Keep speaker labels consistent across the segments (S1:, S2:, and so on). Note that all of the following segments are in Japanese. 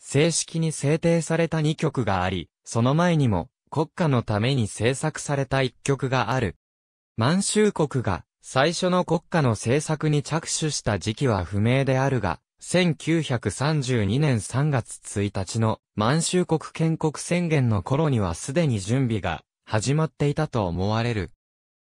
S1: 正式に制定された2曲があり、その前にも国家のために制作された1曲がある。満州国が最初の国家の政策に着手した時期は不明であるが、1932年3月1日の満州国建国宣言の頃にはすでに準備が始まっていたと思われる。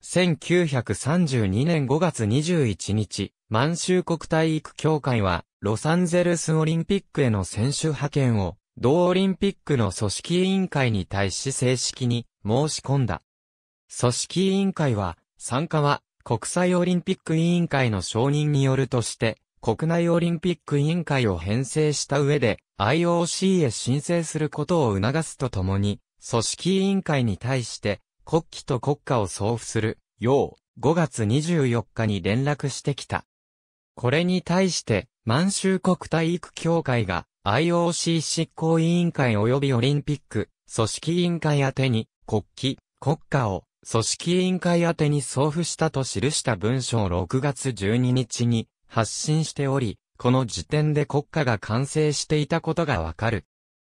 S1: 1932年5月21日、満州国体育協会はロサンゼルスオリンピックへの選手派遣を、同オリンピックの組織委員会に対し正式に申し込んだ。組織委員会は、参加は国際オリンピック委員会の承認によるとして、国内オリンピック委員会を編成した上で、IOC へ申請することを促すとともに、組織委員会に対して、国旗と国歌を送付する、よう、5月24日に連絡してきた。これに対して、満州国体育協会が IOC 執行委員会及びオリンピック組織委員会宛てに国旗、国家を組織委員会宛てに送付したと記した文書を6月12日に発信しており、この時点で国家が完成していたことがわかる。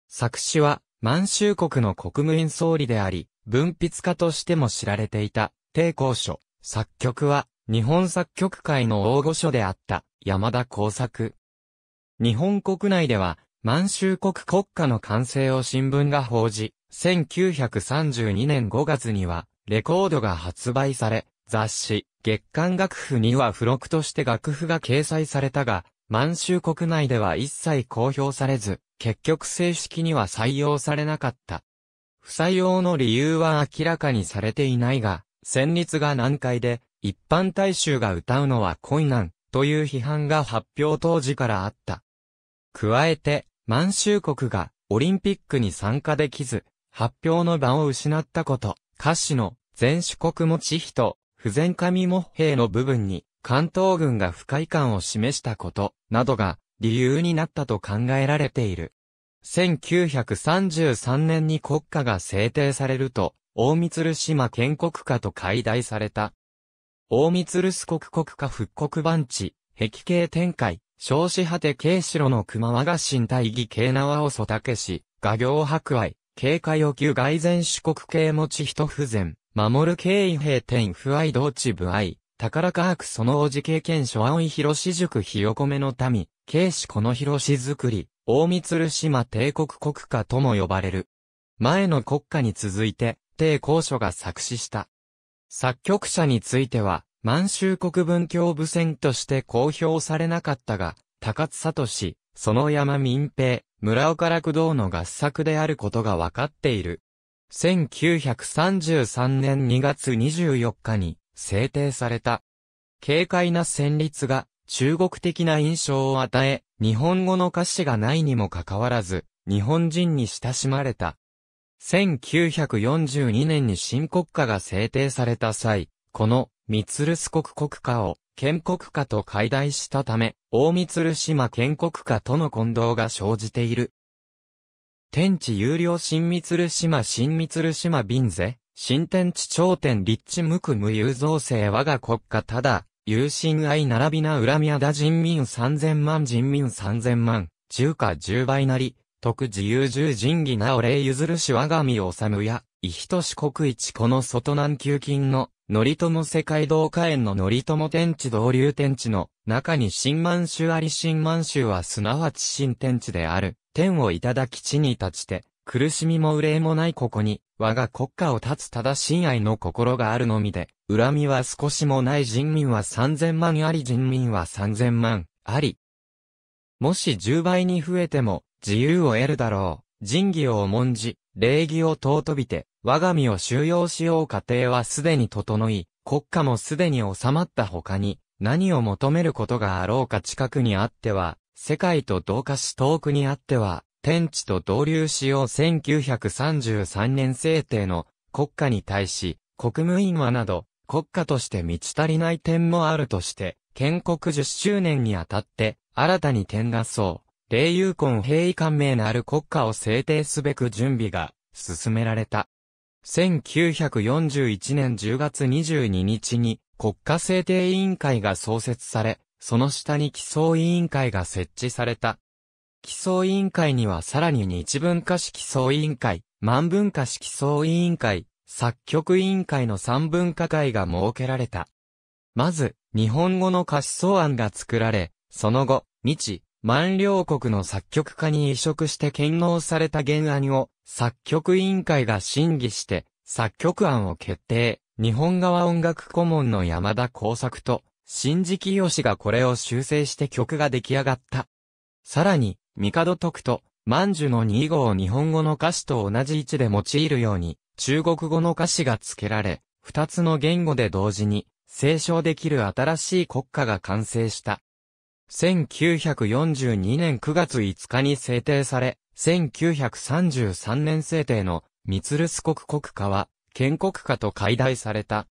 S1: 作詞は満州国の国務院総理であり、文筆家としても知られていた、抵抗書。作曲は日本作曲界の大御所であった山田耕作。日本国内では満州国国家の完成を新聞が報じ、1932年5月にはレコードが発売され、雑誌月刊楽譜には付録として楽譜が掲載されたが、満州国内では一切公表されず、結局正式には採用されなかった。不採用の理由は明らかにされていないが、旋律が難解で、一般大衆が歌うのは恋なんという批判が発表当時からあった。加えて、満州国がオリンピックに参加できず、発表の場を失ったこと、歌詞の全主国もち人、不全神も兵の部分に関東軍が不快感を示したこと、などが理由になったと考えられている。1933年に国家が制定されると、大満島建国家と解題された。大三留ス国国家復刻番地、壁形展開、少子果て慶郎の熊和が身大義慶縄を祖竹し、画業博愛、警戒を求外前主国系持ち人不全、守る経異平天不愛同地不愛、宝科学その王子経験所青井広し塾ひよこめの民、慶子この広し作り、大三鶴島帝国国家とも呼ばれる。前の国家に続いて、帝公書が作詞した。作曲者については、満州国文教部選として公表されなかったが、高津里氏、その山民兵、村岡楽道の合作であることが分かっている。1933年2月24日に制定された。軽快な旋律が中国的な印象を与え、日本語の歌詞がないにもかかわらず、日本人に親しまれた。1942年に新国家が制定された際、この、三ルス国国家を、建国家と解体したため、大三ル島建国家との混同が生じている。天地有料新三ル島新三ル島ン税、新天地頂点立地無垢無有造成我が国家ただ、有心愛並びな恨みあだ人民三千万人民三千万、中華十倍なり、徳自由十人儀なお礼譲るし我がを治むや、伊人四国一この外南急近の、則友世界道家園の則友天地道流天地の中に新満州あり新満州はすなわち新天地である。天をいただき地に立ちて、苦しみも憂いもないここに、我が国家を立つただ親愛の心があるのみで、恨みは少しもない人民は三千万あり人民は三千万あり。もし十倍に増えても、自由を得るだろう。仁義を重んじ、礼儀を尊びて、我が身を収容しよう過程はすでに整い、国家もすでに収まった他に、何を求めることがあろうか近くにあっては、世界と同化し遠くにあっては、天地と同流しよう1933年制定の国家に対し、国務院はなど、国家として満ち足りない点もあるとして、建国10周年にあたって、新たに点がそう。霊友婚平易官名なる国家を制定すべく準備が進められた。1941年10月22日に国家制定委員会が創設され、その下に基礎委員会が設置された。基礎委員会にはさらに日文化史基礎委員会、万文化史基礎委員会、作曲委員会の三文化会が設けられた。まず、日本語の歌詞草案が作られ、その後、日、万両国の作曲家に移植して献能された原案を作曲委員会が審議して作曲案を決定。日本側音楽顧問の山田耕作と新次清がこれを修正して曲が出来上がった。さらに、帝徳と万寿の2号を日本語の歌詞と同じ位置で用いるように中国語の歌詞が付けられ、二つの言語で同時に、斉唱できる新しい国家が完成した。1942年9月5日に制定され、1933年制定のミツルス国国家は、建国家と解体された。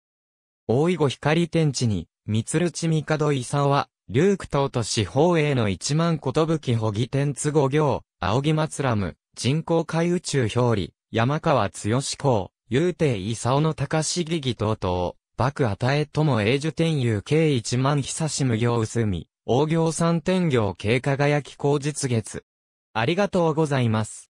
S1: 大井後光天地に、ミツルチミカドイサは、ルーク島と四方への一万ことぶきほぎ天津五行、青木松ラム、人工海宇宙表裏、山川強志公、幽帝伊沢の高しぎぎ等々、幕与えとも永寿天佑計一万久し無行薄み。大行三天行経過がき工実月。ありがとうございます。